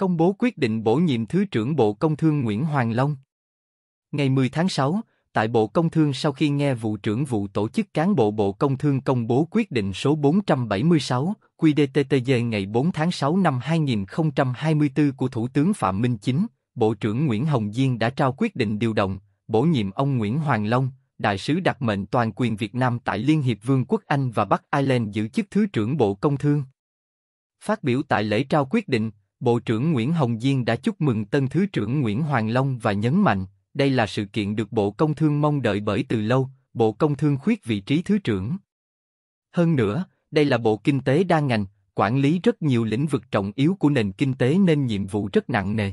công bố quyết định bổ nhiệm Thứ trưởng Bộ Công Thương Nguyễn Hoàng Long. Ngày 10 tháng 6, tại Bộ Công Thương sau khi nghe vụ trưởng vụ tổ chức cán bộ Bộ Công Thương công bố quyết định số 476 QĐ-TTG ngày 4 tháng 6 năm 2024 của Thủ tướng Phạm Minh Chính, Bộ trưởng Nguyễn Hồng Diên đã trao quyết định điều động, bổ nhiệm ông Nguyễn Hoàng Long, đại sứ đặc mệnh toàn quyền Việt Nam tại Liên hiệp Vương quốc Anh và Bắc Ireland giữ chức Thứ trưởng Bộ Công Thương. Phát biểu tại lễ trao quyết định, Bộ trưởng Nguyễn Hồng Diên đã chúc mừng tân Thứ trưởng Nguyễn Hoàng Long và nhấn mạnh, đây là sự kiện được Bộ Công Thương mong đợi bởi từ lâu, Bộ Công Thương khuyết vị trí Thứ trưởng. Hơn nữa, đây là Bộ Kinh tế đa ngành, quản lý rất nhiều lĩnh vực trọng yếu của nền kinh tế nên nhiệm vụ rất nặng nề.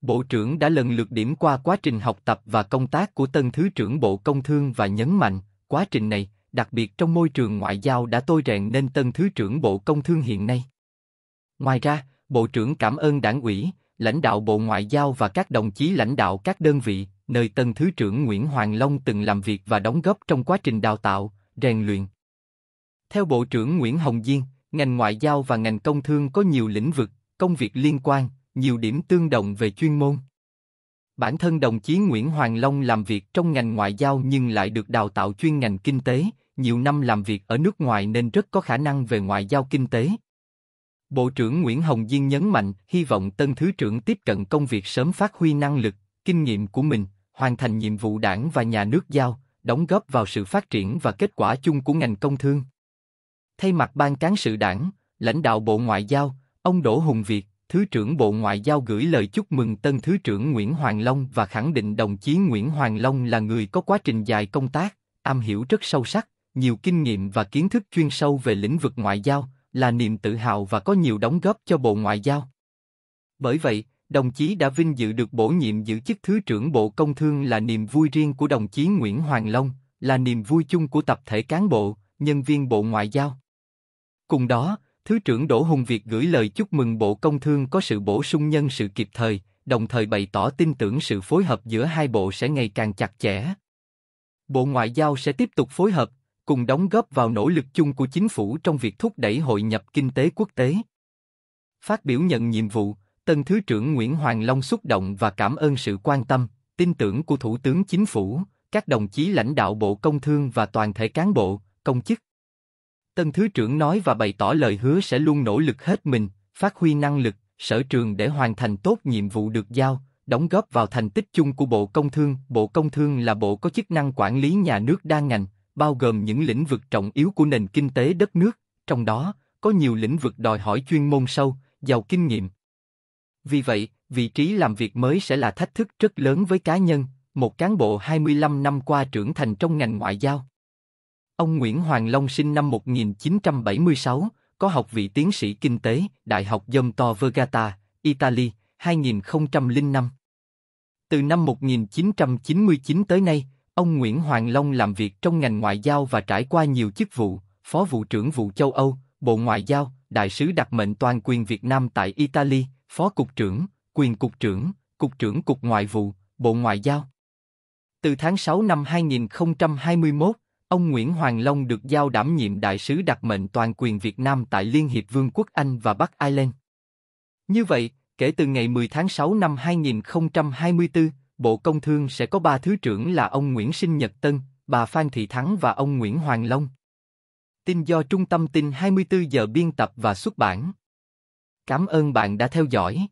Bộ trưởng đã lần lượt điểm qua quá trình học tập và công tác của tân Thứ trưởng Bộ Công Thương và nhấn mạnh, quá trình này, đặc biệt trong môi trường ngoại giao đã tôi rèn nên tân Thứ trưởng Bộ Công Thương hiện nay. Ngoài ra, Bộ trưởng cảm ơn đảng ủy, lãnh đạo Bộ Ngoại giao và các đồng chí lãnh đạo các đơn vị, nơi tân Thứ trưởng Nguyễn Hoàng Long từng làm việc và đóng góp trong quá trình đào tạo, rèn luyện. Theo Bộ trưởng Nguyễn Hồng Diên, ngành ngoại giao và ngành công thương có nhiều lĩnh vực, công việc liên quan, nhiều điểm tương đồng về chuyên môn. Bản thân đồng chí Nguyễn Hoàng Long làm việc trong ngành ngoại giao nhưng lại được đào tạo chuyên ngành kinh tế, nhiều năm làm việc ở nước ngoài nên rất có khả năng về ngoại giao kinh tế, Bộ trưởng Nguyễn Hồng Diên nhấn mạnh hy vọng tân thứ trưởng tiếp cận công việc sớm phát huy năng lực, kinh nghiệm của mình, hoàn thành nhiệm vụ đảng và nhà nước giao, đóng góp vào sự phát triển và kết quả chung của ngành công thương. Thay mặt ban cán sự đảng, lãnh đạo Bộ Ngoại giao, ông Đỗ Hùng Việt, Thứ trưởng Bộ Ngoại giao gửi lời chúc mừng tân Thứ trưởng Nguyễn Hoàng Long và khẳng định đồng chí Nguyễn Hoàng Long là người có quá trình dài công tác, am hiểu rất sâu sắc, nhiều kinh nghiệm và kiến thức chuyên sâu về lĩnh vực ngoại giao, là niềm tự hào và có nhiều đóng góp cho Bộ Ngoại giao. Bởi vậy, đồng chí đã vinh dự được bổ nhiệm giữ chức Thứ trưởng Bộ Công Thương là niềm vui riêng của đồng chí Nguyễn Hoàng Long, là niềm vui chung của tập thể cán bộ, nhân viên Bộ Ngoại giao. Cùng đó, Thứ trưởng Đỗ Hùng Việt gửi lời chúc mừng Bộ Công Thương có sự bổ sung nhân sự kịp thời, đồng thời bày tỏ tin tưởng sự phối hợp giữa hai bộ sẽ ngày càng chặt chẽ. Bộ Ngoại giao sẽ tiếp tục phối hợp, cùng đóng góp vào nỗ lực chung của chính phủ trong việc thúc đẩy hội nhập kinh tế quốc tế. Phát biểu nhận nhiệm vụ, Tân Thứ trưởng Nguyễn Hoàng Long xúc động và cảm ơn sự quan tâm, tin tưởng của Thủ tướng Chính phủ, các đồng chí lãnh đạo Bộ Công Thương và toàn thể cán bộ, công chức. Tân Thứ trưởng nói và bày tỏ lời hứa sẽ luôn nỗ lực hết mình, phát huy năng lực, sở trường để hoàn thành tốt nhiệm vụ được giao, đóng góp vào thành tích chung của Bộ Công Thương. Bộ Công Thương là bộ có chức năng quản lý nhà nước đa ngành, bao gồm những lĩnh vực trọng yếu của nền kinh tế đất nước, trong đó có nhiều lĩnh vực đòi hỏi chuyên môn sâu, giàu kinh nghiệm. Vì vậy, vị trí làm việc mới sẽ là thách thức rất lớn với cá nhân, một cán bộ 25 năm qua trưởng thành trong ngành ngoại giao. Ông Nguyễn Hoàng Long sinh năm 1976, có học vị tiến sĩ kinh tế, Đại học Giomto Vergata, Italy, 2005. Từ năm 1999 tới nay, Ông Nguyễn Hoàng Long làm việc trong ngành ngoại giao và trải qua nhiều chức vụ, Phó vụ trưởng vụ châu Âu, Bộ Ngoại giao, Đại sứ đặc mệnh toàn quyền Việt Nam tại Italy, Phó cục trưởng, quyền cục trưởng, cục trưởng cục ngoại vụ, Bộ Ngoại giao. Từ tháng 6 năm 2021, ông Nguyễn Hoàng Long được giao đảm nhiệm đại sứ đặc mệnh toàn quyền Việt Nam tại Liên hiệp Vương quốc Anh và Bắc Ireland. Như vậy, kể từ ngày 10 tháng 6 năm 2024, Bộ Công Thương sẽ có ba thứ trưởng là ông Nguyễn Sinh Nhật Tân, bà Phan Thị Thắng và ông Nguyễn Hoàng Long. Tin do Trung tâm tin 24 giờ biên tập và xuất bản. Cảm ơn bạn đã theo dõi.